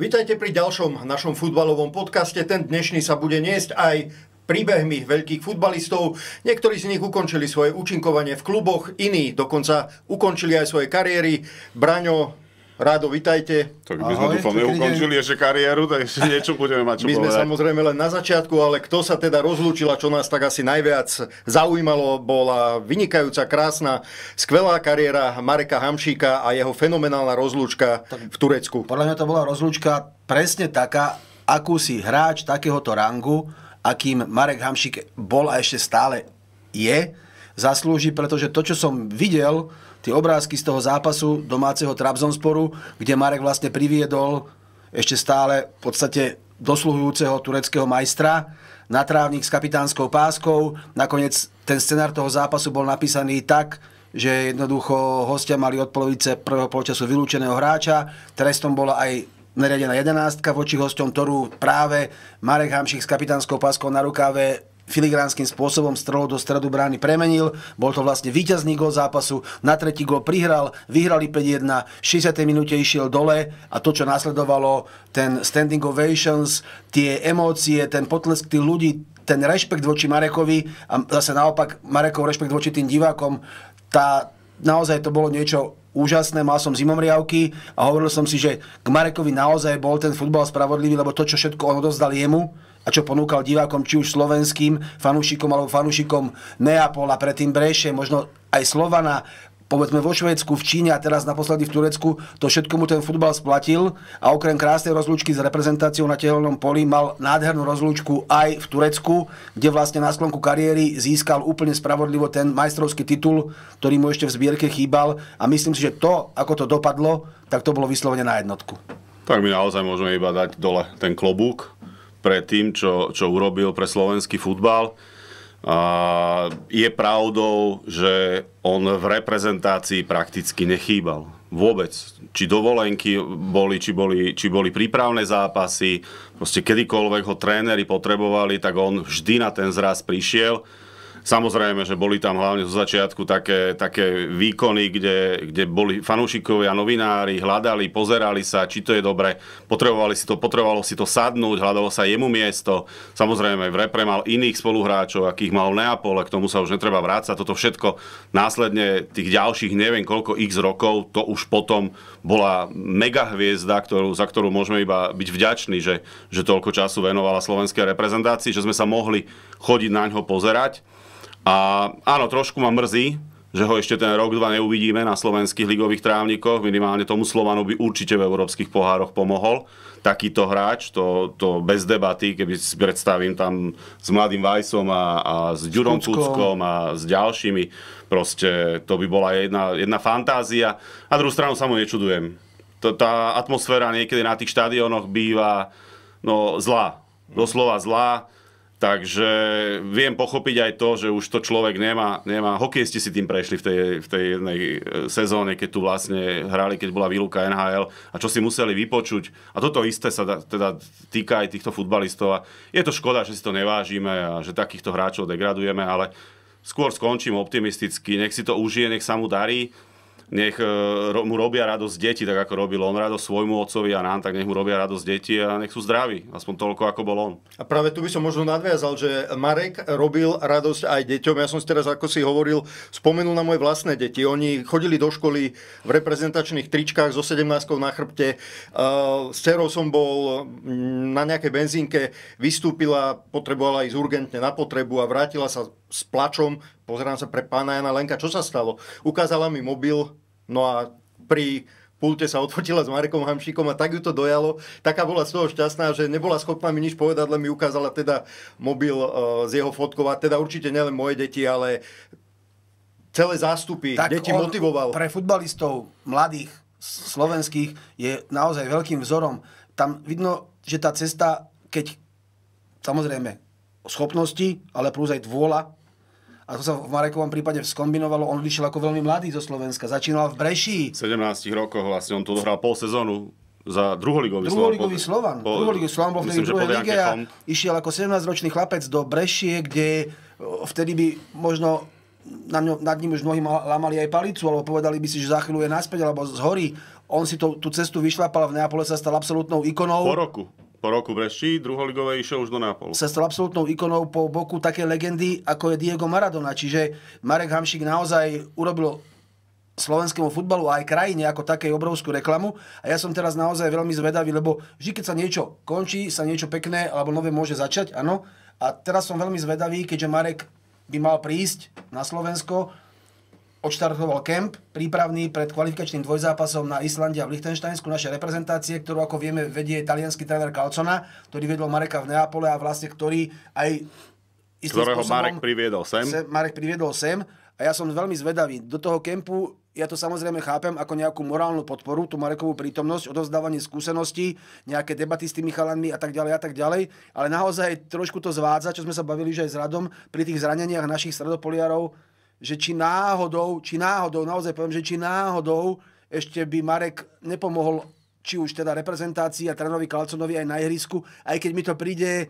Vítajte pri ďalšom našom futbalovom podcaste. Ten dnešný sa bude niesť aj príbehmi veľkých futbalistov. Niektorí z nich ukončili svoje účinkovanie v kluboch, iní dokonca ukončili aj svoje kariéry. Braňo, Rádo, vitajte. Tak by sme Ahoj, dúfam neukončili ešte kariéru, ešte niečo budeme mať čo My povedať. sme samozrejme len na začiatku, ale kto sa teda rozlúčila, čo nás tak asi najviac zaujímalo, bola vynikajúca, krásna, skvelá kariéra Mareka Hamšíka a jeho fenomenálna rozlúčka v Turecku. Podľa mňa to bola rozlúčka presne taká, akú si hráč takéhoto rangu, akým Marek Hamšík bol a ešte stále je, zaslúži, pretože to, čo som videl, tie obrázky z toho zápasu domáceho Trabzonsporu, kde Marek vlastne priviedol ešte stále v podstate dosluhujúceho tureckého majstra na trávnik s kapitánskou páskou. Nakoniec ten scenár toho zápasu bol napísaný tak, že jednoducho hostia mali od polovice prvého polčasu vylúčeného hráča. Trestom bola aj nariadená jedenástka voči hostom, ktorú práve Marek Hamšik s kapitánskou páskou na rukáve filigránskym spôsobom strelou do stredu brány premenil. Bol to vlastne víťazný gol zápasu. Na tretí gol prihral, vyhrali 5-1, 60. minúte išiel dole a to, čo nasledovalo, ten standing ovations, tie emócie, ten potlesk tých ľudí, ten rešpekt voči Marekovi a zase naopak Marekov rešpekt voči tým divákom, tá, naozaj to bolo niečo úžasné, mal som zimomriavky a hovoril som si, že k Marekovi naozaj bol ten futbal spravodlivý, lebo to, čo všetko on odovzdal jemu, a čo ponúkal divákom, či už slovenským fanúšikom alebo fanúšikom Neapola, predtým Breše, možno aj Slovana, povedzme vo Švédsku, v Číne a teraz naposledy v Turecku, to všetko mu ten futbal splatil a okrem krásnej rozlúčky s reprezentáciou na tehelnom poli mal nádhernú rozlúčku aj v Turecku, kde vlastne na sklonku kariéry získal úplne spravodlivo ten majstrovský titul, ktorý mu ešte v zbierke chýbal a myslím si, že to, ako to dopadlo, tak to bolo vyslovene na jednotku. Tak my naozaj môžeme iba dať dole ten klobúk, pre tým, čo, čo urobil pre slovenský futbal. A je pravdou, že on v reprezentácii prakticky nechýbal. Vôbec. Či dovolenky boli, či boli, či boli prípravné zápasy, proste kedykoľvek ho tréneri potrebovali, tak on vždy na ten zraz prišiel Samozrejme, že boli tam hlavne zo začiatku také, také výkony, kde, kde boli fanúšikovia, novinári, hľadali, pozerali sa, či to je dobre, potrebovali si to, potrebovalo si to sadnúť, hľadalo sa jemu miesto. Samozrejme, v repre mal iných spoluhráčov, akých mal Neapole, k tomu sa už netreba vrácať. Toto všetko následne tých ďalších neviem koľko x rokov, to už potom bola mega hviezda, ktorú, za ktorú môžeme iba byť vďační, že, že toľko času venovala slovenskej reprezentácii, že sme sa mohli chodiť na ňo pozerať. A áno, trošku ma mrzí, že ho ešte ten rok, dva neuvidíme na slovenských ligových trávnikoch. Minimálne tomu Slovanu by určite v európskych pohároch pomohol. Takýto hráč, to, to bez debaty, keby si predstavím tam s Mladým Vajsom a, a s Ďurom Kuckom a s ďalšími. Proste to by bola jedna, jedna fantázia. A druhú stranu sa mu nečudujem. T- tá atmosféra niekedy na tých štádionoch býva no, zlá. Doslova zlá Takže viem pochopiť aj to, že už to človek nemá. nemá. Hokejisti si tým prešli v tej, v tej jednej e, sezóne, keď tu vlastne hrali, keď bola výluka NHL a čo si museli vypočuť. A toto isté sa da, teda týka aj týchto futbalistov. A je to škoda, že si to nevážime a že takýchto hráčov degradujeme, ale skôr skončím optimisticky. Nech si to užije, nech sa mu darí nech e, mu robia radosť deti, tak ako robil on radosť svojmu otcovi a nám, tak nech mu robia radosť deti a nech sú zdraví, aspoň toľko, ako bol on. A práve tu by som možno nadviazal, že Marek robil radosť aj deťom. Ja som si teraz, ako si hovoril, spomenul na moje vlastné deti. Oni chodili do školy v reprezentačných tričkách so 17 na chrbte. E, s cerou som bol na nejakej benzínke, vystúpila, potrebovala ísť urgentne na potrebu a vrátila sa s plačom, pozerám sa pre pána Jana Lenka, čo sa stalo? Ukázala mi mobil, No a pri pulte sa odfotila s Marekom Hamšíkom a tak ju to dojalo. Taká bola z toho šťastná, že nebola schopná mi nič povedať, len mi ukázala teda mobil e, z jeho fotkov a teda určite nielen moje deti, ale celé zástupy tak deti motivoval. Pre futbalistov mladých slovenských je naozaj veľkým vzorom. Tam vidno, že tá cesta, keď samozrejme schopnosti, ale plus aj vôľa a to sa v Marekovom prípade skombinovalo, on vyšiel ako veľmi mladý zo Slovenska, začínal v Breši. V 17 rokoch vlastne on tu dohral pol sezónu za druholigový, druholigový Slovan. Po, druholigový Slovan bol v druhej lige a išiel ako 17-ročný chlapec do Brešie, kde vtedy by možno na ňo, nad ním už mnohí lamali aj palicu, alebo povedali by si, že za chvíľu je naspäť, alebo z hory, On si to, tú cestu vyšlapal, v Neapole sa stal absolútnou ikonou. Po roku po roku v Brešči, druholigovej išiel už do Nápolu. Sa stal absolútnou ikonou po boku také legendy, ako je Diego Maradona. Čiže Marek Hamšík naozaj urobil slovenskému futbalu a aj krajine ako takej obrovskú reklamu. A ja som teraz naozaj veľmi zvedavý, lebo vždy, keď sa niečo končí, sa niečo pekné alebo nové môže začať, áno. A teraz som veľmi zvedavý, keďže Marek by mal prísť na Slovensko, odštartoval kemp prípravný pred kvalifikačným dvojzápasom na Islandia a v Lichtensteinsku našej reprezentácie, ktorú ako vieme vedie italianský tréner Calcona, ktorý vedol Mareka v Neapole a vlastne ktorý aj ktorého Marek priviedol sem. sem. Marek priviedol sem a ja som veľmi zvedavý. Do toho kempu ja to samozrejme chápem ako nejakú morálnu podporu, tú Marekovú prítomnosť, odozdávanie skúseností, nejaké debaty s tými chalanmi a tak ďalej a tak ďalej, ale naozaj trošku to zvádza, čo sme sa bavili že aj s Radom, pri tých zraneniach našich stredopoliarov, že či náhodou, či náhodou, naozaj poviem, že či náhodou ešte by Marek nepomohol či už teda reprezentácii a trénovi Kalconovi aj na ihrisku, aj keď mi to príde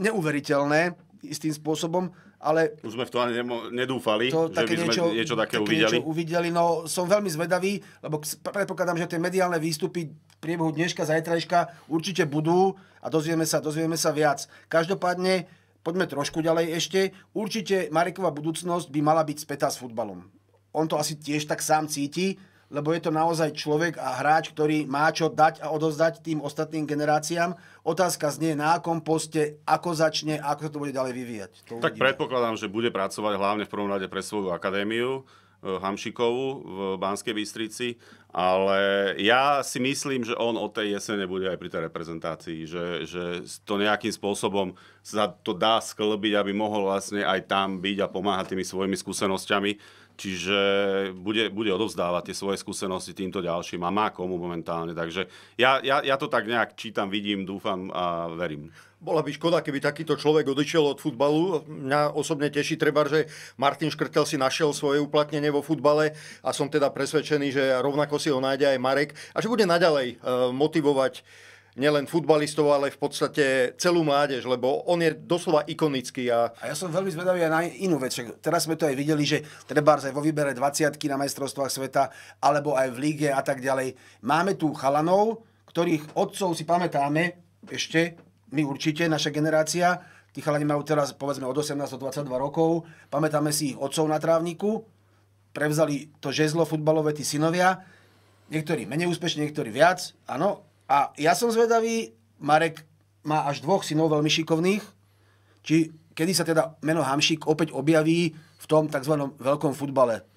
neuveriteľné istým spôsobom, ale... Už sme v to ani nedúfali, to, že také by sme niečo, niečo také, také uvideli. Niečo uvideli. No som veľmi zvedavý, lebo predpokladám, že tie mediálne výstupy v priebehu dneška, zajtrajška určite budú a dozvieme sa, dozvieme sa viac. Každopádne Poďme trošku ďalej ešte. Určite Marekova budúcnosť by mala byť spätá s futbalom. On to asi tiež tak sám cíti, lebo je to naozaj človek a hráč, ktorý má čo dať a odozdať tým ostatným generáciám. Otázka znie, na akom poste, ako začne, ako sa to bude ďalej vyvíjať. To tak uvidíme. predpokladám, že bude pracovať hlavne v prvom rade pre svoju akadémiu Hamšikovu v Banskej Bystrici, ale ja si myslím, že on od tej jesene bude aj pri tej reprezentácii, že, že to nejakým spôsobom sa to dá sklbiť, aby mohol vlastne aj tam byť a pomáhať tými svojimi skúsenosťami Čiže bude, bude odovzdávať tie svoje skúsenosti týmto ďalším a má komu momentálne. Takže ja, ja, ja to tak nejak čítam, vidím, dúfam a verím. Bola by škoda, keby takýto človek odišiel od futbalu. Mňa osobne teší treba, že Martin Škrtel si našiel svoje uplatnenie vo futbale a som teda presvedčený, že rovnako si ho nájde aj Marek a že bude naďalej eh, motivovať nielen futbalistov, ale v podstate celú mládež, lebo on je doslova ikonický. A, a ja som veľmi zvedavý aj na inú vec. Teraz sme to aj videli, že treba aj vo výbere 20 na majstrovstvách sveta, alebo aj v líge a tak ďalej. Máme tu chalanov, ktorých otcov si pamätáme ešte, my určite, naša generácia. Tí chalani majú teraz povedzme od 18 do 22 rokov. Pamätáme si ich otcov na trávniku. Prevzali to žezlo futbalové tí synovia. Niektorí menej úspešne, niektorí viac. Áno, a ja som zvedavý, Marek má až dvoch synov veľmi šikovných, či kedy sa teda meno Hamšík opäť objaví v tom tzv. veľkom futbale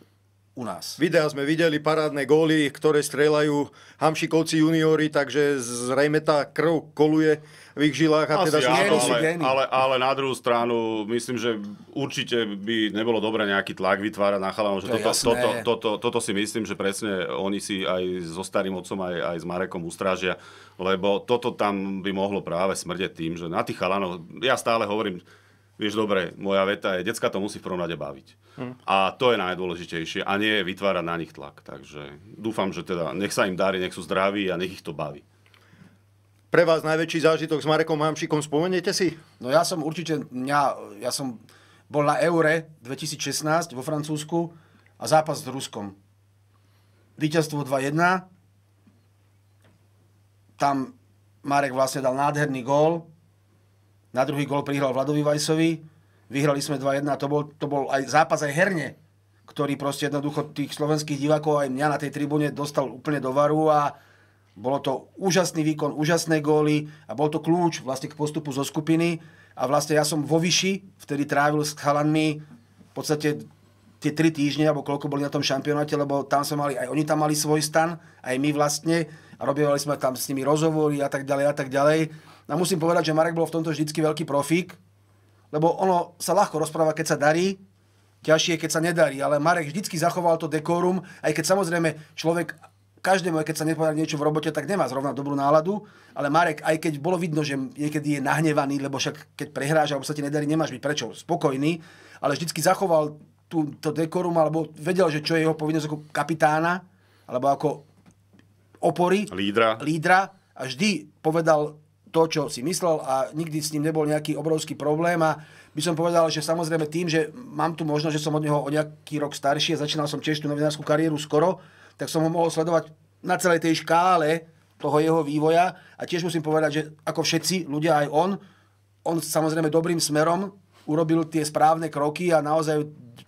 u nás. Videa sme videli, parádne góly, ktoré strelajú Hamšikovci juniori, takže zrejme tá krv koluje v ich žilách. A teda áno, ale, ale, ale na druhú stranu, myslím, že určite by nebolo dobré nejaký tlak vytvárať na chalanov. to toto, toto, toto, toto si myslím, že presne oni si aj so starým otcom, aj, aj s Marekom ustrážia, lebo toto tam by mohlo práve smrdeť tým, že na tých chalanov, ja stále hovorím, vieš dobre, moja veta je, decka to musí v prvom rade baviť. Hmm. A to je najdôležitejšie a nie je vytvárať na nich tlak. Takže dúfam, že teda nech sa im darí, nech sú zdraví a nech ich to baví. Pre vás najväčší zážitok s Marekom Hamšikom, spomeniete si? No ja som určite, mňa, ja som bol na Eure 2016 vo Francúzsku a zápas s Ruskom. Výťazstvo 2-1, tam Marek vlastne dal nádherný gól, na druhý gol prihral Vladovi Vajsovi, vyhrali sme 2-1, to bol, to bol aj zápas aj herne, ktorý proste jednoducho tých slovenských divákov aj mňa na tej tribúne dostal úplne do varu a bolo to úžasný výkon, úžasné góly a bol to kľúč vlastne k postupu zo skupiny a vlastne ja som vo Vyši vtedy trávil s chalanmi v podstate tie tri týždne, alebo koľko boli na tom šampionáte, lebo tam sme mali, aj oni tam mali svoj stan, aj my vlastne a robili sme tam s nimi rozhovory a tak ďalej a tak ďalej a musím povedať, že Marek bol v tomto vždycky veľký profík, lebo ono sa ľahko rozpráva, keď sa darí, ťažšie, keď sa nedarí. Ale Marek vždycky zachoval to dekorum, aj keď samozrejme človek každému, keď sa nepovedal niečo v robote, tak nemá zrovna dobrú náladu, ale Marek, aj keď bolo vidno, že niekedy je nahnevaný, lebo však keď prehráš alebo sa ti nedarí, nemáš byť prečo spokojný, ale vždycky zachoval tú, to dekorum, alebo vedel, že čo je jeho povinnosť ako kapitána, alebo ako opory, lídra, lídra a vždy povedal to, čo si myslel a nikdy s ním nebol nejaký obrovský problém a by som povedal, že samozrejme tým, že mám tu možnosť, že som od neho o nejaký rok starší a začínal som tiež tú novinárskú kariéru skoro, tak som ho mohol sledovať na celej tej škále toho jeho vývoja a tiež musím povedať, že ako všetci ľudia aj on, on samozrejme dobrým smerom urobil tie správne kroky a naozaj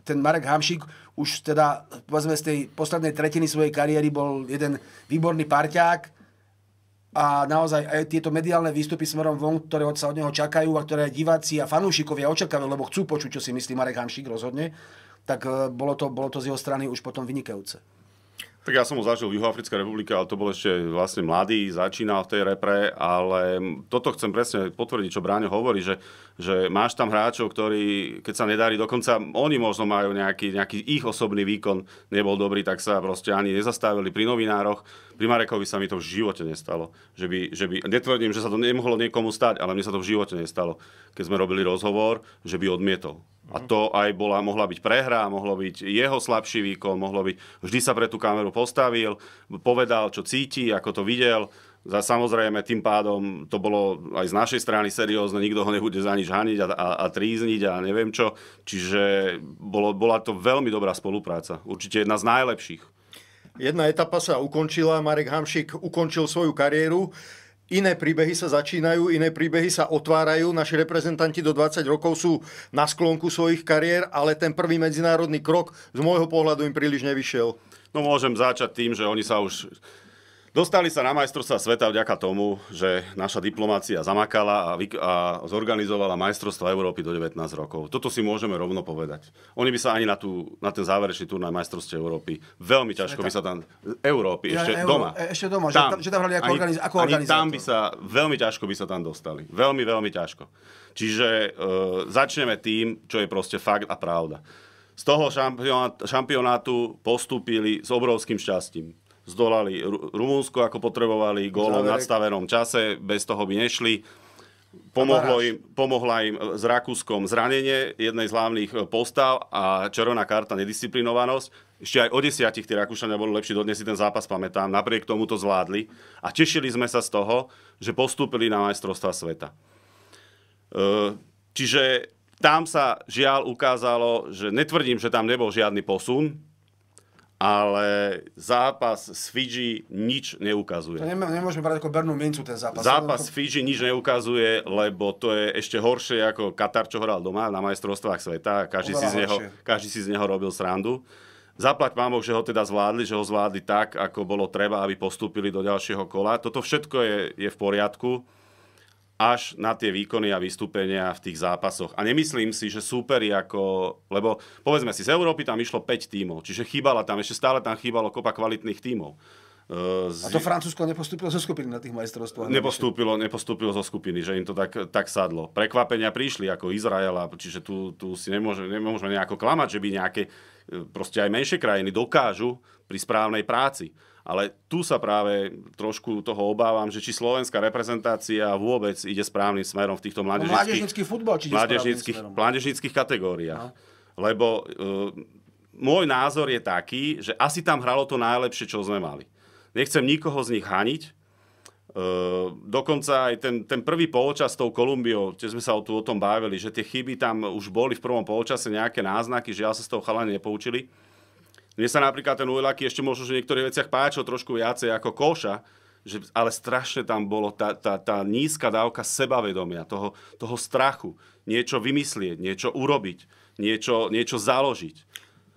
ten Marek Hamšík už teda povedzme z tej poslednej tretiny svojej kariéry bol jeden výborný parťák, a naozaj aj e, tieto mediálne výstupy smerom von, ktoré od sa od neho čakajú a ktoré diváci a fanúšikovia očakávajú, lebo chcú počuť, čo si myslí Marek Hamšík rozhodne, tak e, bolo to, bolo to z jeho strany už potom vynikajúce. Tak ja som ho zažil Juhoafrická republika, ale to bol ešte vlastne mladý, začínal v tej repre, ale toto chcem presne potvrdiť, čo Bráňo hovorí, že, že máš tam hráčov, ktorí, keď sa nedarí, dokonca oni možno majú nejaký, nejaký ich osobný výkon, nebol dobrý, tak sa proste ani nezastavili pri novinároch pri Marekovi sa mi to v živote nestalo. Že by, že by, netvrdím, že sa to nemohlo niekomu stať, ale mne sa to v živote nestalo. Keď sme robili rozhovor, že by odmietol. A mhm. to aj bola, mohla byť prehra, mohlo byť jeho slabší výkon, mohlo byť, vždy sa pre tú kameru postavil, povedal, čo cíti, ako to videl. Za samozrejme, tým pádom to bolo aj z našej strany seriózne, nikto ho nebude za nič haniť a, a, a trízniť a neviem čo. Čiže bolo, bola to veľmi dobrá spolupráca. Určite jedna z najlepších Jedna etapa sa ukončila, Marek Hamšik ukončil svoju kariéru. Iné príbehy sa začínajú, iné príbehy sa otvárajú. Naši reprezentanti do 20 rokov sú na sklonku svojich kariér, ale ten prvý medzinárodný krok z môjho pohľadu im príliš nevyšiel. No môžem začať tým, že oni sa už Dostali sa na majstrovstva sveta vďaka tomu, že naša diplomácia zamakala a, vy, a zorganizovala majstrovstva Európy do 19 rokov. Toto si môžeme rovno povedať. Oni by sa ani na, tú, na ten záverečný turnaj majstrovstiev Európy veľmi ťažko sveta. by sa tam... Európy, ja, ešte Euró- doma. E- ešte doma, tam, že, tam, že tam hrali ako, ani, organiz, ako ani organizátor. tam by sa, veľmi ťažko by sa tam dostali. Veľmi, veľmi ťažko. Čiže e, začneme tým, čo je proste fakt a pravda. Z toho šampionátu postúpili s obrovským šťastím zdolali Rumúnsko, ako potrebovali, gólom v nadstavenom čase, bez toho by nešli. Pomohlo im, pomohla im s Rakúskom zranenie jednej z hlavných e, postav a červená karta nedisciplinovanosť. Ešte aj o desiatich tí Rakúšania boli lepší, dodnes si ten zápas pamätám. Napriek tomu to zvládli a tešili sme sa z toho, že postúpili na majstrovstva sveta. E, čiže tam sa žiaľ ukázalo, že netvrdím, že tam nebol žiadny posun, ale zápas s Fidži nič neukazuje. To nemôžeme brať ako bernú mincu ten zápas. Zápas s Fidži nič neukazuje, lebo to je ešte horšie ako Katar, čo hral doma na majstrovstvách sveta. Každý si, z neho, každý si z neho robil srandu. Zaplať mámok, že ho teda zvládli, že ho zvládli tak, ako bolo treba, aby postúpili do ďalšieho kola. Toto všetko je, je v poriadku až na tie výkony a vystúpenia v tých zápasoch. A nemyslím si, že súperi ako... Lebo povedzme si, z Európy tam išlo 5 tímov, čiže chýbala tam, ešte stále tam chýbalo kopa kvalitných tímov. Ehm, z... A to Francúzsko nepostúpilo zo skupiny na tých majstrovstvách? Nepostúpilo, nepostúpilo zo skupiny, že im to tak, tak sadlo. Prekvapenia prišli ako Izraela, čiže tu, tu si nemôže, nemôžeme nejako klamať, že by nejaké e, proste aj menšie krajiny dokážu pri správnej práci ale tu sa práve trošku toho obávam, že či slovenská reprezentácia vôbec ide správnym smerom v týchto no, mládežnických, no, futbol, či mládežnických, mládežnických kategóriách. No. Lebo uh, môj názor je taký, že asi tam hralo to najlepšie, čo sme mali. Nechcem nikoho z nich haniť, Uh, dokonca aj ten, ten prvý polčas s tou Kolumbiou, tiež sme sa o, tu, o tom bavili, že tie chyby tam už boli v prvom polčase nejaké náznaky, že ja sa z toho chalani nepoučili. Mne sa napríklad ten Ujlaky ešte možno, že v niektorých veciach páčil trošku viacej ako Koša, že, ale strašne tam bolo tá, tá, tá nízka dávka sebavedomia, toho, toho strachu, niečo vymyslieť, niečo urobiť, niečo, niečo založiť.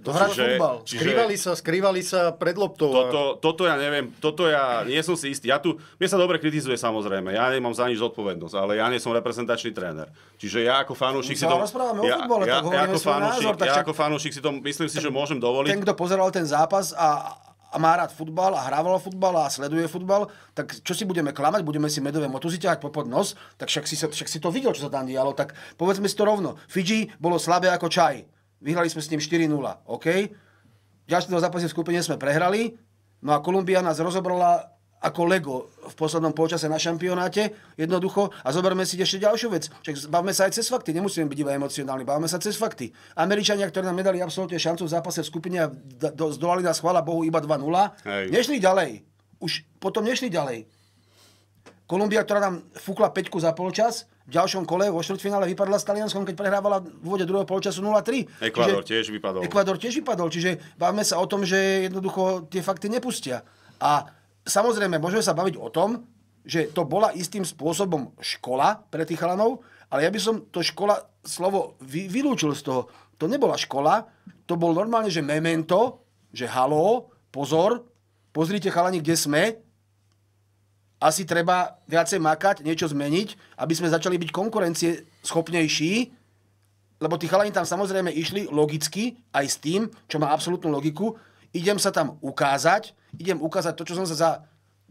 Dohrať čiže, futbal. Čiže, skrývali sa, skrývali sa pred loptou. Toto, a... toto ja neviem, toto ja nie som si istý. Ja tu, mne sa dobre kritizuje samozrejme, ja nemám za nič zodpovednosť, ale ja nie som reprezentačný tréner. Čiže ja ako fanúšik si no, to... rozprávame ja, o futbole, ja, tak ja, ako fanúšik, názor, tak ja ako fanúšik si to myslím si, ten, že môžem dovoliť. Ten, kto pozeral ten zápas a, a má rád futbal a hrával futbal a sleduje futbal, tak čo si budeme klamať, budeme si medové motuzy ťahať popod nos, tak však si, však si to videl, čo sa tam dialo, tak povedzme si to rovno. Fiji bolo slabé ako čaj Vyhrali sme s ním 4-0, OK? Ďalšieho zápase v skupine sme prehrali, no a Kolumbia nás rozobrala ako Lego v poslednom počase na šampionáte, jednoducho, a zoberme si ešte ďalšiu vec. Čiže bavme sa aj cez fakty, nemusíme byť iba emocionálni, bavme sa cez fakty. Američania, ktorí nám nedali absolútne šancu v zápase v skupine a zdolali nás, chvála Bohu, iba 2-0, nešli ďalej. Už potom nešli ďalej. Kolumbia, ktorá nám fúkla peťku za polčas, v ďalšom kole vo štvrťfinále vypadla s Talianskom, keď prehrávala v vode druhého polčasu 0-3. Ekvador čiže, tiež vypadol. Ekvador tiež vypadol, čiže bavme sa o tom, že jednoducho tie fakty nepustia. A samozrejme, môžeme sa baviť o tom, že to bola istým spôsobom škola pre tých chalanov, ale ja by som to škola slovo vy, vylúčil z toho. To nebola škola, to bol normálne, že memento, že halo, pozor, pozrite chalani, kde sme, asi treba viacej makať, niečo zmeniť, aby sme začali byť konkurencie schopnejší, lebo tí chalani tam samozrejme išli logicky, aj s tým, čo má absolútnu logiku. Idem sa tam ukázať, idem ukázať to, čo som sa za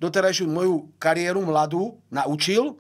doterajšiu moju kariéru mladú naučil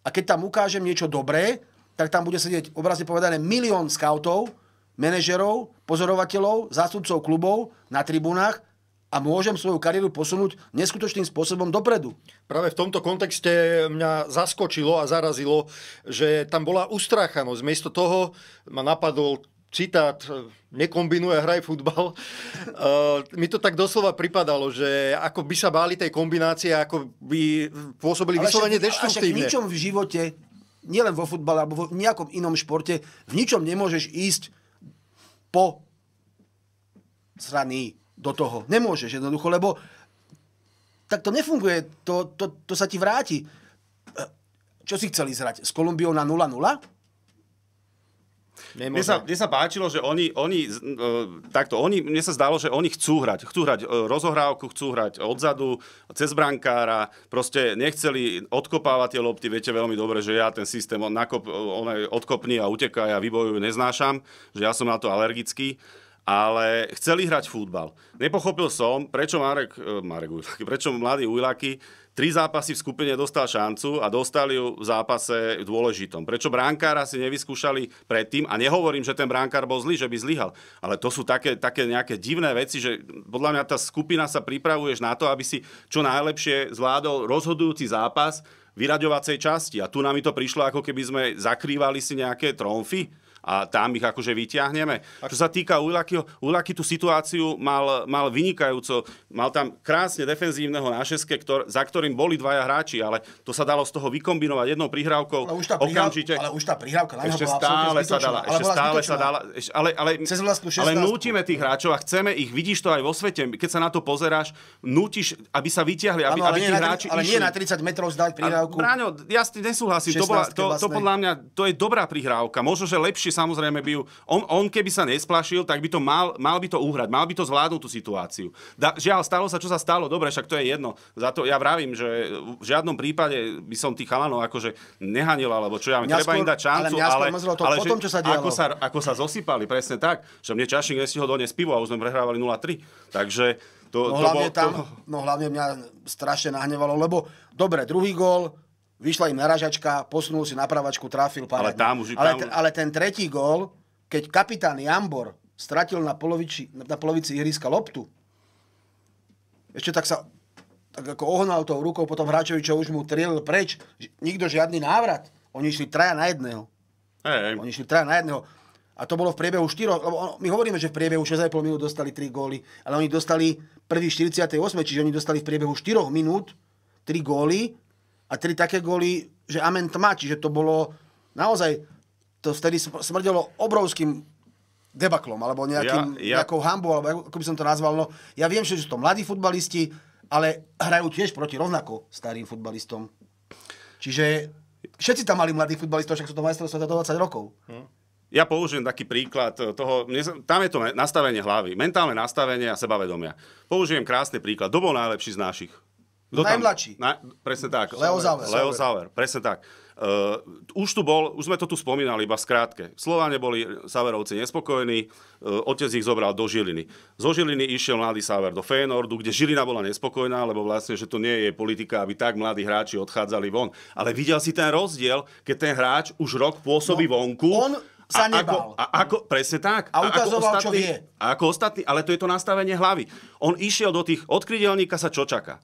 a keď tam ukážem niečo dobré, tak tam bude sedieť obrazne povedané milión scoutov, manažerov, pozorovateľov, zástupcov klubov na tribúnach a môžem svoju kariéru posunúť neskutočným spôsobom dopredu. Práve v tomto kontexte mňa zaskočilo a zarazilo, že tam bola ustráchanosť. Miesto toho ma napadol citát e, nekombinuje, hraj futbal. Uh, mi to tak doslova pripadalo, že ako by sa báli tej kombinácie, ako by pôsobili ale vyslovene však, deštruktívne. Ale v ničom v živote, nielen vo futbale, alebo v nejakom inom športe, v ničom nemôžeš ísť po sraný do toho. Nemôžeš jednoducho, lebo tak to nefunguje, to, to, to sa ti vráti. E, čo si chceli zrať? S Kolumbiou na 0-0? Mne sa, mne sa páčilo, že oni, oni e, takto, oni, mne sa zdalo, že oni chcú hrať. Chcú hrať e, rozohrávku, chcú hrať odzadu, cez brankára. Proste nechceli odkopávať tie lopty. Viete veľmi dobre, že ja ten systém on nakop, e, on je odkopný a uteká, ja vybojujú neznášam, že ja som na to alergický ale chceli hrať futbal. Nepochopil som, prečo Marek, e, Marek Ujlaky, prečo mladý Ujlaky tri zápasy v skupine dostal šancu a dostali ju v zápase dôležitom. Prečo bránkára si nevyskúšali predtým a nehovorím, že ten bránkár bol zlý, že by zlyhal, ale to sú také, také nejaké divné veci, že podľa mňa tá skupina sa pripravuješ na to, aby si čo najlepšie zvládol rozhodujúci zápas vyraďovacej časti. A tu nám to prišlo, ako keby sme zakrývali si nejaké tromfy a tam ich akože vyťahneme. Čo sa týka Ulakyho, Ulaky tú situáciu mal, mal vynikajúco, mal tam krásne defenzívneho na šeske, ktor, za ktorým boli dvaja hráči, ale to sa dalo z toho vykombinovať jednou prihrávkou. Ale už tá prihrávka, okamžite, ale už tá prihrávka na ešte stále sa dala, ešte stále sa dala, ešte, ale, ale, Cez ale nutíme tých hráčov a chceme ich, vidíš to aj vo svete, keď sa na to pozeráš, nutíš, aby sa vyťahli, aby, ano, aby tí hráči Ale išli. nie na 30 metrov zdať prihrávku. Bráňo, ja s tým nesúhlasím, to, bola, to, to podľa mňa, to je dobrá prihrávka, možno, že lepšie rodiči samozrejme by ju... On, on keby sa nesplašil, tak by to mal, mal by to uhrať, mal by to zvládnuť tú situáciu. Da, žiaľ, stalo sa, čo sa stalo, dobre, však to je jedno. Za to ja vravím, že v žiadnom prípade by som tých chalanov akože nehanil, alebo čo ja mi treba skôr, im dať šancu, ale, ale, to ale potom, že, čo sa dialo. ako, sa, ako sa zosypali, presne tak, že mne Čašník nestihol doniesť pivo a už sme prehrávali 0-3. Takže to, no, to hlavne bol, to... tam, no hlavne mňa strašne nahnevalo, lebo dobre, druhý gól, vyšla im naražačka, posunul si napravačku, trafil pár. Ale, tam už, ale, tam... ale ten tretí gól, keď kapitán Jambor stratil na polovici, na polovici ihriska loptu, ešte tak sa tak ako ohnal tou rukou, potom hráčovi, čo už mu trilil preč, nikto žiadny návrat. Oni išli traja na jedného. Hey, hey. Oni išli traja na jedného. A to bolo v priebehu 4, lebo my hovoríme, že v priebehu 6,5 minút dostali 3 góly, ale oni dostali prvý 48, čiže oni dostali v priebehu 4 minút 3 góly a tri také góly, že amen tma, čiže to bolo naozaj, to vtedy smrdelo obrovským debaklom, alebo nejakým, ja, ja... nejakou hambou, alebo ako by som to nazval. No, ja viem, že sú to mladí futbalisti, ale hrajú tiež proti rovnako starým futbalistom. Čiže všetci tam mali mladých futbalistov, však sú to majstrovstvá za 20 rokov. Hm. Ja použijem taký príklad e, toho, tam je to nastavenie hlavy, mentálne nastavenie a sebavedomia. Použijem krásny príklad. Kto bol najlepší z našich? Kto Najmladší. Na, presne tak. Leo Zauer. Leo Zauer, presne tak. Uh, už tu bol, už sme to tu spomínali, iba skrátke. Slováne boli Saverovci nespokojní, uh, otec ich zobral do Žiliny. Zo Žiliny išiel mladý Saver do Fénordu, kde Žilina bola nespokojná, lebo vlastne, že to nie je politika, aby tak mladí hráči odchádzali von. Ale videl si ten rozdiel, keď ten hráč už rok pôsobí no, vonku. On sa a Ako, a ako, presne tak. A ukazoval, a ako ostatní, čo vie. A ako ostatní, ale to je to nastavenie hlavy. On išiel do tých, od sa čo čaká?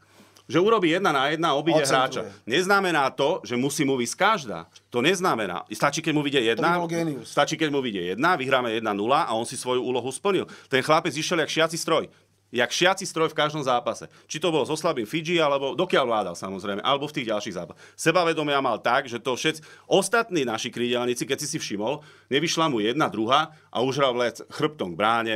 že urobí jedna na jedna, obíde hráča. Neznamená to, že musí mu vysť každá. To neznamená. Stačí, keď mu vyjde jedna, stačí, keď mu vyjde jedna, vyhráme 1-0 a on si svoju úlohu splnil. Ten chlapec išiel jak šiaci stroj jak šiaci stroj v každom zápase. Či to bolo so slabým Fidži, alebo dokiaľ vládal samozrejme, alebo v tých ďalších zápasoch. Sebavedomia mal tak, že to všetci, ostatní naši krídelníci, keď si si všimol, nevyšla mu jedna, druhá a už hral chrbtom k bráne,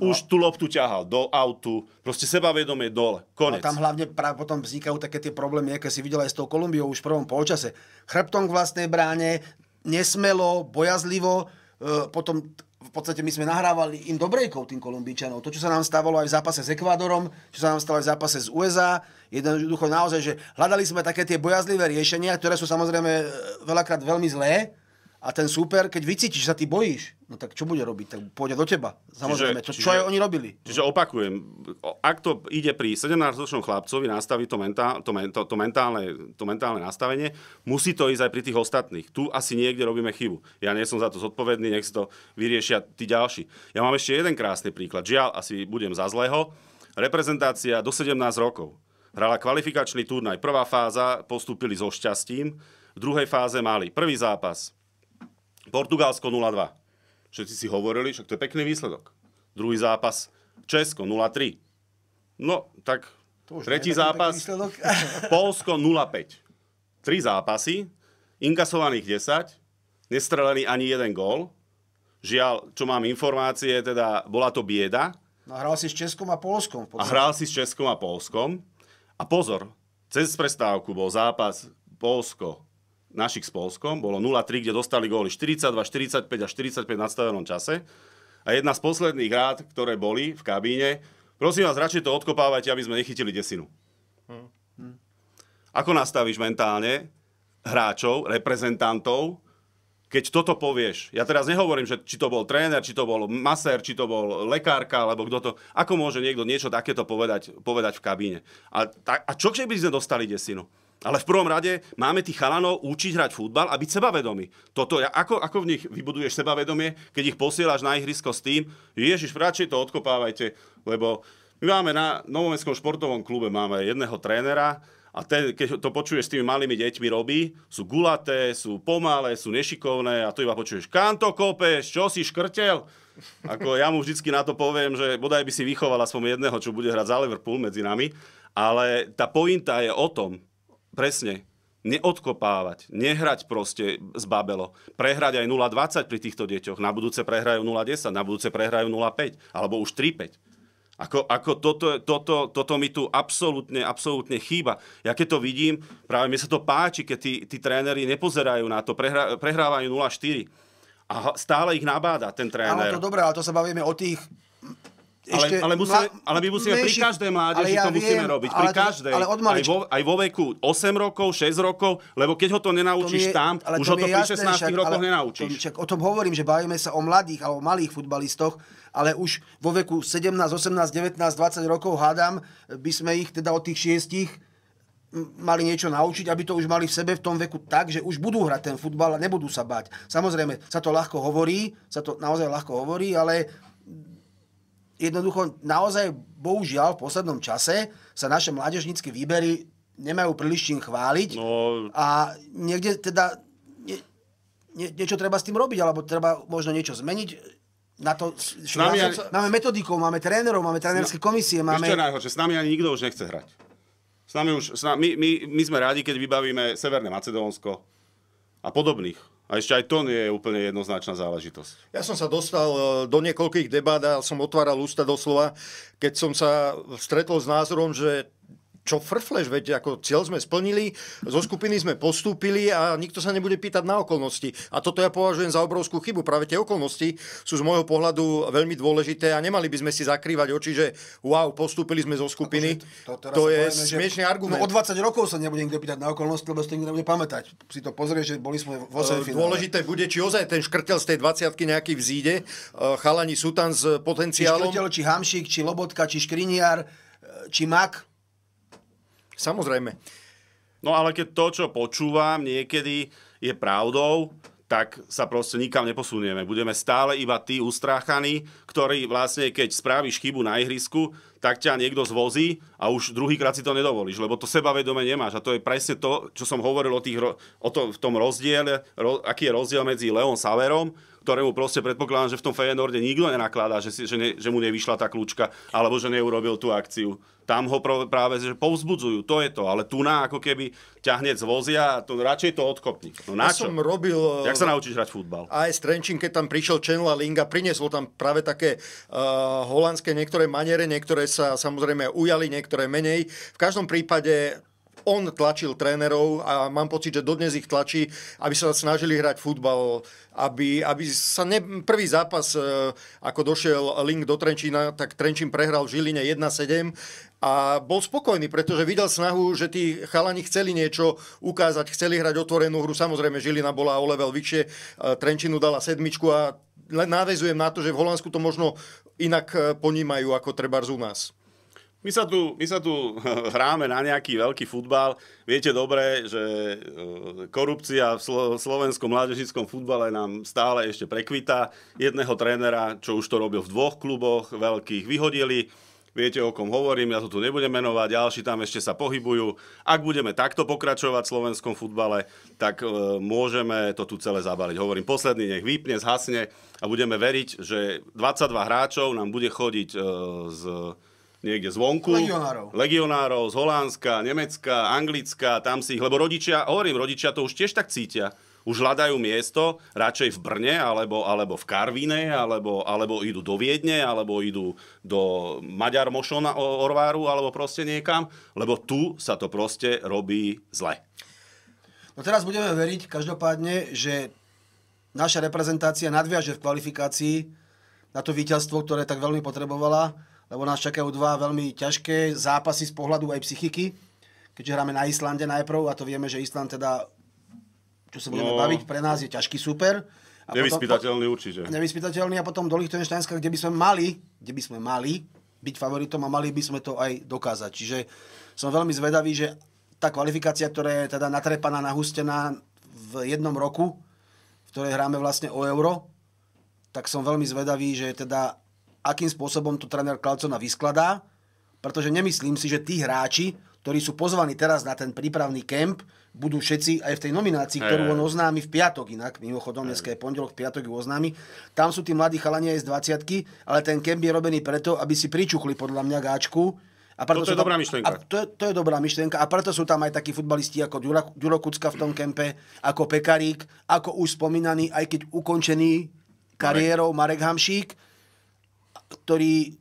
No. Už tú loptu ťahal do autu, proste sebavedomie dole, konec. A tam hlavne práve potom vznikajú také tie problémy, aké si videl aj s tou Kolumbiou už v prvom polčase. Chrbtom k vlastnej bráne, nesmelo, bojazlivo, e, potom v podstate my sme nahrávali im dobrejkov tým Kolumbíčanov. To, čo sa nám stávalo aj v zápase s Ekvádorom, čo sa nám stalo aj v zápase s USA, jednoducho naozaj, že hľadali sme také tie bojazlivé riešenia, ktoré sú samozrejme e, veľakrát veľmi zlé, a ten súper, keď vycítiš, sa ty bojíš, no tak čo bude robiť? Tak pôjde do teba. Samozrejme, čiže, čo, čiže, čo aj oni robili. Čiže opakujem, ak to ide pri 17-ročnom chlapcovi nastaviť to, mentál, to, to, to, mentálne, to mentálne nastavenie, musí to ísť aj pri tých ostatných. Tu asi niekde robíme chybu. Ja nie som za to zodpovedný, nech si to vyriešia tí ďalší. Ja mám ešte jeden krásny príklad. Žiaľ, asi budem za zlého. Reprezentácia do 17 rokov. Hrala kvalifikačný turnaj. Prvá fáza postúpili so šťastím. V druhej fáze mali prvý zápas, Portugalsko 0-2. Všetci si hovorili, že to je pekný výsledok. Druhý zápas Česko 0-3. No, tak to už tretí zápas Polsko 0-5. Tri zápasy, inkasovaných 10, nestrelený ani jeden gól. Žiaľ, čo mám informácie, teda bola to bieda. No hral si s Českom a Polskom. A hral si s Českom a Polskom. A pozor, cez prestávku bol zápas Polsko našich s Polskom, bolo 0-3, kde dostali góly 42, 45 a 45 v nadstavenom čase. A jedna z posledných rád, ktoré boli v kabíne, prosím vás, radšej to odkopávajte, aby sme nechytili desinu. Hm. Ako nastavíš mentálne hráčov, reprezentantov, keď toto povieš, ja teraz nehovorím, že či to bol tréner, či to bol masér, či to bol lekárka, alebo kto to, ako môže niekto niečo takéto povedať, povedať v kabíne. A, a čo keby sme dostali desinu? Ale v prvom rade máme tých chalanov učiť hrať futbal a byť sebavedomí. Toto, ako, ako v nich vybuduješ sebavedomie, keď ich posielaš na ihrisko s tým, ježiš, radšej to odkopávajte, lebo my máme na Novomenskom športovom klube máme jedného trénera, a ten, keď to počuješ s tými malými deťmi robí, sú gulaté, sú pomalé, sú nešikovné a to iba počuješ, kam to kopeš, čo si škrtel? Ako ja mu vždycky na to poviem, že bodaj by si vychoval aspoň jedného, čo bude hrať za Liverpool medzi nami. Ale tá pointa je o tom, Presne. Neodkopávať, nehrať proste z babelo. Prehrať aj 0,20 pri týchto deťoch. Na budúce prehrajú 0,10, na budúce prehrajú 0,5 alebo už 3,5. Ako, ako toto, toto, toto mi tu absolútne, absolútne chýba. Ja keď to vidím, práve mi sa to páči, keď tí, tí tréneri nepozerajú na to, prehra, prehrávajú 0,4. A stále ich nabáda ten tréner. Áno, to dobré, ale to sa bavíme o tých ešte... Ale, ale, musíme, ale my musíme menší, pri každej mládeži ja to viem, musíme robiť. Pri každej. Ale od malička. aj, vo, aj vo veku 8 rokov, 6 rokov, lebo keď ho to nenaučíš to je, tam, už to ho to pri 16 však, rokoch ale, nenaučíš. To, o tom hovorím, že bavíme sa o mladých alebo malých futbalistoch, ale už vo veku 17, 18, 19, 20 rokov hádam, by sme ich teda od tých 6 mali niečo naučiť, aby to už mali v sebe v tom veku tak, že už budú hrať ten futbal a nebudú sa bať. Samozrejme, sa to ľahko hovorí, sa to naozaj ľahko hovorí, ale jednoducho naozaj, bohužiaľ, v poslednom čase sa naše mládežnícke výbery nemajú príliš čím chváliť no... a niekde teda nie, nie, niečo treba s tým robiť, alebo treba možno niečo zmeniť. Na to, s nami to, ani... Máme metodikov, máme trénerov, máme trénerské komisie. Máme... Ešte najhoršie, s nami ani nikto už nechce hrať. S nami už, s nami, my, my, my sme radi, keď vybavíme Severné Macedónsko a podobných a ešte aj to nie je úplne jednoznačná záležitosť. Ja som sa dostal e, do niekoľkých debát a som otváral ústa doslova, keď som sa stretol s názorom, že čo frfleš, veď ako cieľ sme splnili, zo skupiny sme postúpili a nikto sa nebude pýtať na okolnosti. A toto ja považujem za obrovskú chybu. Práve tie okolnosti sú z môjho pohľadu veľmi dôležité a nemali by sme si zakrývať oči, že wow, postúpili sme zo skupiny. Akože to, to, to je smiešný no, argument. No, o 20 rokov sa nebude nikto pýtať na okolnosti, lebo si to nikto nebude pamätať. Si to pozrie, že boli sme vo e, finále. Dôležité bude, či ozaj ten škrtel z tej 20 nejaký vzíde. E, chalani sú tam s potenciálom. Či škrtel, či Hamšik, či Lobotka, či Škriniar, e, či Mak Samozrejme. No ale keď to, čo počúvam niekedy je pravdou, tak sa proste nikam neposunieme. Budeme stále iba tí ustráchaní, ktorí vlastne, keď spravíš chybu na ihrisku, tak ťa niekto zvozí a už druhýkrát si to nedovolíš, lebo to sebavedome nemáš. A to je presne to, čo som hovoril o, tých, o to, v tom rozdiele, ro, aký je rozdiel medzi Leon Saverom ktorému proste predpokladám, že v tom Feyenoorde nikto nenakladá, že, si, že, ne, že mu nevyšla tá kľúčka, alebo že neurobil tú akciu. Tam ho práve že povzbudzujú, to je to. Ale tu na ako keby ťahne z vozia, to radšej to odkopni. No na ja čo? som robil... Jak sa naučíš hrať futbal? Eh, Aj Trenčín, keď tam prišiel Čenla Linga, priniesol tam práve také uh, holandské niektoré maniere, niektoré sa samozrejme ujali, niektoré menej. V každom prípade on tlačil trénerov a mám pocit, že dodnes ich tlačí, aby sa snažili hrať futbal, aby, aby sa ne, prvý zápas, e, ako došiel Link do Trenčína, tak Trenčín prehral v Žiline 1-7 a bol spokojný, pretože videl snahu, že tí chalani chceli niečo ukázať, chceli hrať otvorenú hru. Samozrejme, Žilina bola o level vyššie, e, Trenčinu dala sedmičku a len návezujem na to, že v Holandsku to možno inak e, ponímajú ako treba u nás. My sa, tu, my sa tu hráme na nejaký veľký futbal. Viete dobre, že e, korupcia v slo- slovenskom mládežnickom futbale nám stále ešte prekvita. Jedného trénera, čo už to robil v dvoch kluboch veľkých, vyhodili. Viete, o kom hovorím, ja to tu nebudem menovať, ďalší tam ešte sa pohybujú. Ak budeme takto pokračovať v slovenskom futbale, tak e, môžeme to tu celé zabaliť. Hovorím, posledný nech vypne, zhasne a budeme veriť, že 22 hráčov nám bude chodiť e, z niekde zvonku. Legionárov. Legionárov z Holandska, Nemecka, Anglicka, tam si ich, lebo rodičia, hovorím, rodičia to už tiež tak cítia. Už hľadajú miesto, radšej v Brne, alebo, alebo v Karvine, alebo, alebo idú do Viedne, alebo idú do Maďar Mošona Orváru, alebo proste niekam, lebo tu sa to proste robí zle. No teraz budeme veriť každopádne, že naša reprezentácia nadviaže v kvalifikácii na to víťazstvo, ktoré tak veľmi potrebovala lebo nás čakajú dva veľmi ťažké zápasy z pohľadu aj psychiky, keďže hráme na Islande najprv a to vieme, že Island teda, čo sa budeme no, baviť, pre nás je ťažký super. A nevyspytateľný potom, určite. Nevyspytateľný a potom do Lichtensteinska, kde by sme mali, kde by sme mali byť favoritom a mali by sme to aj dokázať. Čiže som veľmi zvedavý, že tá kvalifikácia, ktorá je teda natrepaná, nahustená v jednom roku, v ktorej hráme vlastne o euro, tak som veľmi zvedavý, že teda akým spôsobom to tréner Klaucona vyskladá, pretože nemyslím si, že tí hráči, ktorí sú pozvaní teraz na ten prípravný kemp, budú všetci aj v tej nominácii, ktorú on oznámi v piatok inak, mimochodom dneska je pondelok, v piatok ju oznámi. Tam sú tí mladí chalani aj z 20 ale ten kemp je robený preto, aby si pričuchli podľa mňa gáčku. A preto to, je tam, dobrá myšlienka. A to, je, to je dobrá myšlienka a preto sú tam aj takí futbalisti ako Ďuro, Kucka v tom kempe, ako Pekarík, ako už spomínaný, aj keď ukončený kariérou Marek Hamšík, ktorí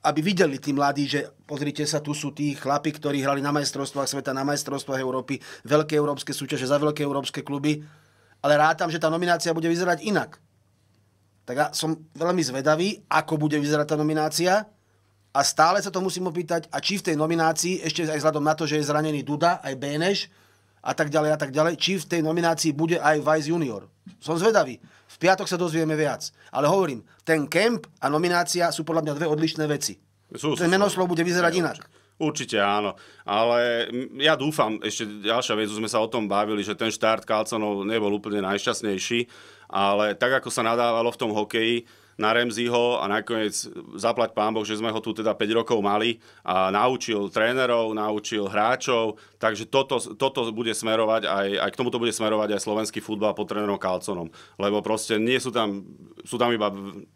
aby videli tí mladí, že pozrite sa, tu sú tí chlapi, ktorí hrali na majstrovstvách sveta, na majstrovstvách Európy, veľké európske súťaže za veľké európske kluby, ale rátam, že tá nominácia bude vyzerať inak. Tak ja som veľmi zvedavý, ako bude vyzerať tá nominácia a stále sa to musím opýtať, a či v tej nominácii, ešte aj vzhľadom na to, že je zranený Duda, aj Beneš, a tak ďalej a tak ďalej, či v tej nominácii bude aj Vice Junior. Som zvedavý. V piatok sa dozvieme viac. Ale hovorím, ten kemp a nominácia sú podľa mňa dve odlišné veci. Sú, ten menoslov bude vyzerať inak. Určite áno, ale ja dúfam, ešte ďalšia vec, sme sa o tom bavili, že ten štart Kalcanov nebol úplne najšťastnejší, ale tak ako sa nadávalo v tom hokeji, na Remziho a nakoniec zaplať pán Boh, že sme ho tu teda 5 rokov mali a naučil trénerov, naučil hráčov, takže toto, toto bude smerovať aj, aj k tomuto bude smerovať aj slovenský futbal pod trénerom Kalconom, lebo proste nie sú tam, sú tam iba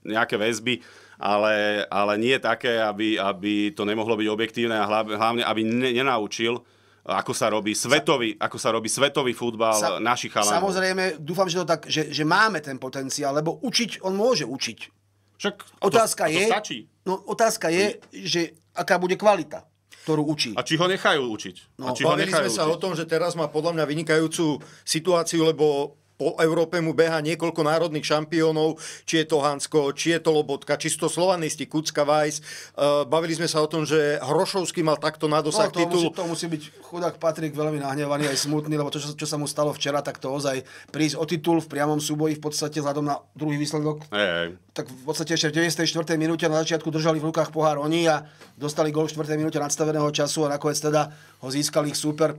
nejaké väzby, ale, ale nie také, aby, aby to nemohlo byť objektívne a hlavne, aby ne, nenaučil ako sa robí svetový, ako sa robí svetový futbal sa, našich chalanov. Samozrejme, dúfam, že, to tak, že, že máme ten potenciál, lebo učiť, on môže učiť. Však otázka to, je, to stačí. No, otázka je, že aká bude kvalita ktorú učí. A či ho nechajú učiť. No, a či ho nechajú sme učiť. sa o tom, že teraz má podľa mňa vynikajúcu situáciu, lebo po Európe mu beha niekoľko národných šampiónov, či je to Hansko, či je to Lobotka, či sú to slovanisti Kucka, Vajs. E, bavili sme sa o tom, že Hrošovský mal takto na dosah no, to titul. Musí, to musí byť chudák Patrik veľmi nahnevaný aj smutný, lebo to, čo, čo sa mu stalo včera, tak to ozaj prísť o titul v priamom súboji v podstate vzhľadom na druhý výsledok. Aj, aj. Tak v podstate ešte v 94. minúte na začiatku držali v rukách pohár oni a dostali gol v 4. minúte nadstaveného času a nakoniec teda ho získali ich super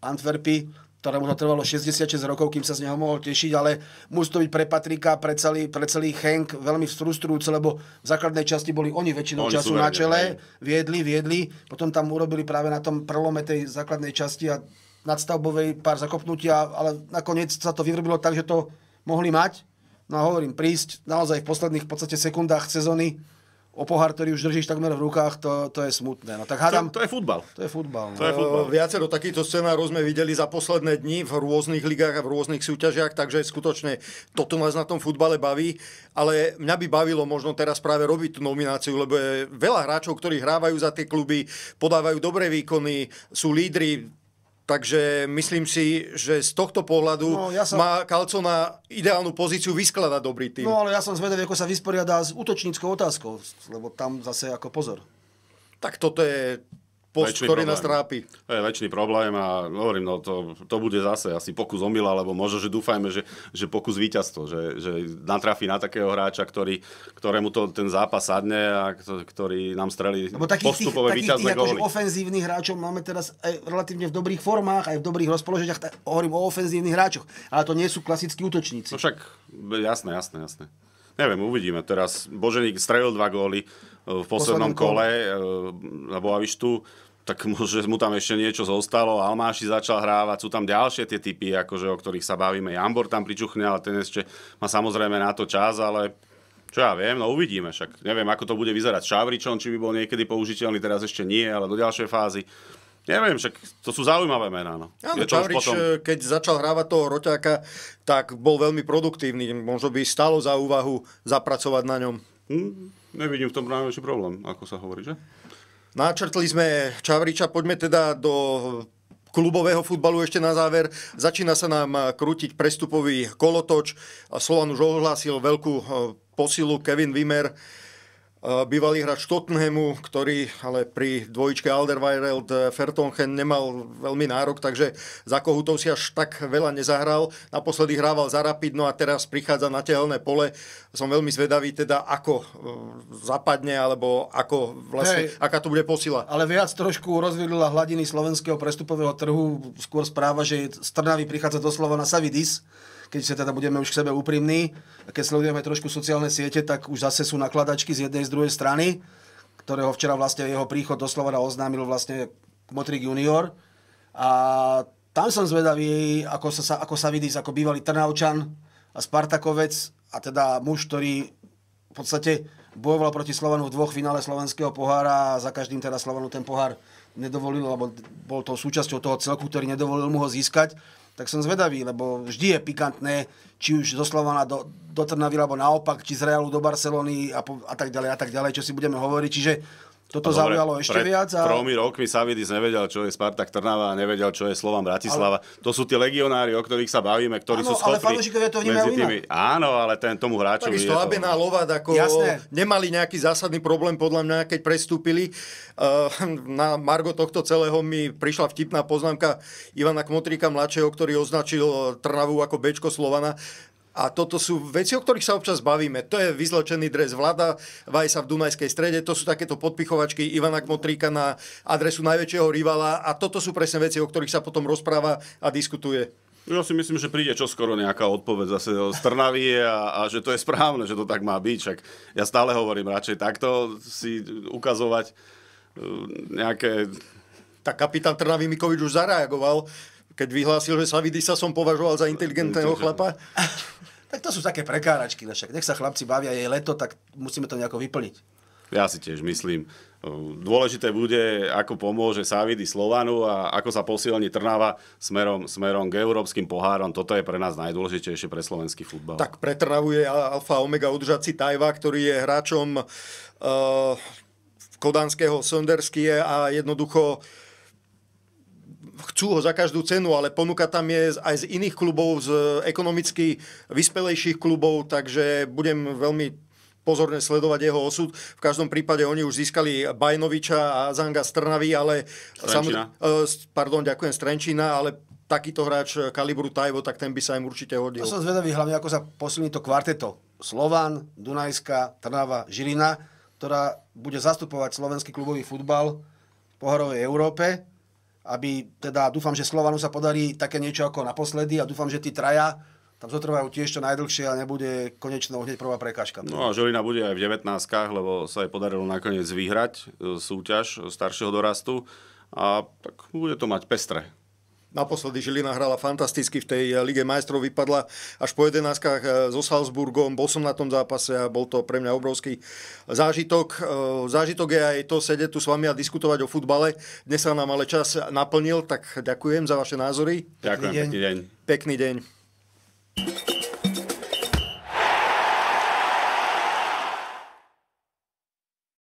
Antwerpy ktorému to trvalo 66 rokov, kým sa z neho mohol tešiť, ale musí to byť pre Patrika, pre celý, pre celý Henk veľmi frustrujúce, lebo v základnej časti boli oni väčšinou oni času na čele, ne? viedli, viedli, potom tam urobili práve na tom prelome tej základnej časti a nadstavbovej pár zakopnutia, ale nakoniec sa to vyrobilo tak, že to mohli mať. No a hovorím, prísť naozaj v posledných v podstate sekundách sezóny o pohár, ktorý už držíš takmer v rukách, to, to je smutné. No, tak hádam, to, to je futbal. To je futbal. No. To je futbal. E, viacero takýchto scenárov sme videli za posledné dni v rôznych ligách a v rôznych súťažiach, takže skutočne toto nás na tom futbale baví, ale mňa by bavilo možno teraz práve robiť tú nomináciu, lebo je veľa hráčov, ktorí hrávajú za tie kluby, podávajú dobré výkony, sú lídry. Takže myslím si, že z tohto pohľadu no, ja som... má Kalco na ideálnu pozíciu vyskladať dobrý tým. No ale ja som zvedavý, ako sa vysporiada s útočníckou otázkou, lebo tam zase ako pozor. Tak toto je post, väčší ktorý problém. nás trápi. To je väčší problém a hovorím, no to, to bude zase asi pokus omyl, alebo možno, že dúfajme, že, že pokus víťazstvo, že, že natrafí na takého hráča, ktorý, ktorému to, ten zápas sadne a ktorý nám strelí lebo takých postupové tých, takých akože tých, ofenzívnych hráčov máme teraz aj relatívne v dobrých formách, aj v dobrých rozpoloženiach, tak hovorím o ofenzívnych hráčoch, ale to nie sú klasickí útočníci. No však, jasné, jasné, jasné. Neviem, uvidíme. Teraz Boženík strelil dva góly e, v poslednom, kole e, na Boavištu tak môže mu tam ešte niečo zostalo, Almáši začal hrávať, sú tam ďalšie tie typy, akože, o ktorých sa bavíme. Jambor tam pričuchne, ale ten ešte má samozrejme na to čas, ale čo ja viem, no uvidíme však. Neviem, ako to bude vyzerať s Šavričom, či by bol niekedy použiteľný, teraz ešte nie, ale do ďalšej fázy. Neviem, však to sú zaujímavé mená. No. Áno, Čavrič, potom... Eh, keď začal hrávať toho roťáka, tak bol veľmi produktívny. Možno by stalo za úvahu zapracovať na ňom. Hm, nevidím v tom najväčší problém, ako sa hovorí, že? Načrtli sme Čavriča, poďme teda do klubového futbalu ešte na záver. Začína sa nám eh, krútiť prestupový kolotoč. Slovan už ohlásil veľkú eh, posilu Kevin Wimmer. Eh, bývalý hráč Tottenhamu, ktorý ale pri dvojičke Alderweireld eh, Fertonchen nemal veľmi nárok, takže za Kohutov si až tak veľa nezahral. Naposledy hrával za Rapid, no a teraz prichádza na tehelné pole. Som veľmi zvedavý teda, ako eh, zapadne, alebo ako vlastne, Hej, aká tu bude posila. Ale viac trošku rozvinula hladiny slovenského prestupového trhu, skôr správa, že z Trnavy prichádza doslova na Savidis, keď sa teda budeme už k sebe úprimní, keď sledujeme trošku sociálne siete, tak už zase sú nakladačky z jednej, z druhej strany, ktorého včera vlastne jeho príchod do Slovana oznámil vlastne Motrik junior. A tam som zvedavý, ako sa, ako sa vidí ako bývalý Trnaučan a Spartakovec a teda muž, ktorý v podstate bojoval proti Slovanu v dvoch finále slovenského pohára a za každým teda Slovanu ten pohár nedovolil, alebo bol to súčasťou toho celku, ktorý nedovolil mu ho získať tak som zvedavý, lebo vždy je pikantné, či už zo Slovana do, do Trnavy, alebo naopak, či z Realu do Barcelony a, po, a tak ďalej, a tak ďalej, čo si budeme hovoriť. Čiže toto dobre, zaujalo ešte pred viac. A... Tromi rokmi Savidis nevedel, čo je Spartak Trnava a nevedel, čo je Slovan Bratislava. Ale... To sú tí legionári, o ktorých sa bavíme, ktorí ano, sú schopní... Ale fanúšikovia to medzi tými... Áno, ale ten tomu hráču Takisto aby na Lovat ako Jasné. nemali nejaký zásadný problém podľa mňa, keď prestúpili. Eh, na Margo tohto celého mi prišla vtipná poznámka Ivana Kmotríka mladšieho, ktorý označil Trnavu ako Bečko Slovana. A toto sú veci, o ktorých sa občas bavíme. To je vyzločený dres Vlada Vajsa v Dunajskej strede, to sú takéto podpichovačky Ivana Kmotríka na adresu najväčšieho rivala a toto sú presne veci, o ktorých sa potom rozpráva a diskutuje. Ja si myslím, že príde čoskoro nejaká odpoveď zase z Trnavy a, a že to je správne, že to tak má byť. Však ja stále hovorím, radšej takto si ukazovať e, nejaké tak kapitán Trnavy Mikovič už zareagoval keď vyhlásil, že Savidisa som považoval za inteligentného chlapa. tak to sú také prekáračky no však. Nech sa chlapci bavia, je leto, tak musíme to nejako vyplniť. Ja si tiež myslím. Dôležité bude, ako pomôže Savidy Slovanu a ako sa posilní Trnava smerom, smerom k európskym pohárom. Toto je pre nás najdôležitejšie pre slovenský futbal. Tak pre Trnavu je alfa omega udržací Tajva, ktorý je hráčom uh, kodanského Sonderskie a jednoducho uh, chcú ho za každú cenu, ale ponuka tam je aj z iných klubov, z eh, ekonomicky vyspelejších klubov, takže budem veľmi pozorne sledovať jeho osud. V každom prípade oni už získali Bajnoviča a Zanga Strnavy, ale... Eh, pardon, ďakujem, Strenčina, ale takýto hráč eh, kalibru Tajvo, tak ten by sa im určite hodil. Ja som zvedavý hlavne, ako sa posilní to kvarteto. Slován, Dunajská, Trnava, Žilina, ktorá bude zastupovať slovenský klubový futbal v pohárovej Európe aby teda dúfam, že Slovanu sa podarí také niečo ako naposledy a dúfam, že tí traja tam zotrvajú tiež čo najdlhšie a nebude konečná hneď prvá prekážka. No a Žilina bude aj v 19 lebo sa jej podarilo nakoniec vyhrať e, súťaž staršieho dorastu a tak bude to mať pestre. Naposledy Žilina hrala fantasticky v tej eh, Lige majstrov, vypadla až po 11 eh, so Salzburgom, bol som na tom zápase a bol to pre mňa obrovský eh, zážitok. Zážitok je aj to sedieť tu s vami a diskutovať o futbale. Dnes sa nám ale čas naplnil, tak ďakujem za vaše názory. Ďakujem, pekný deň. Pekný deň. Pekný deň.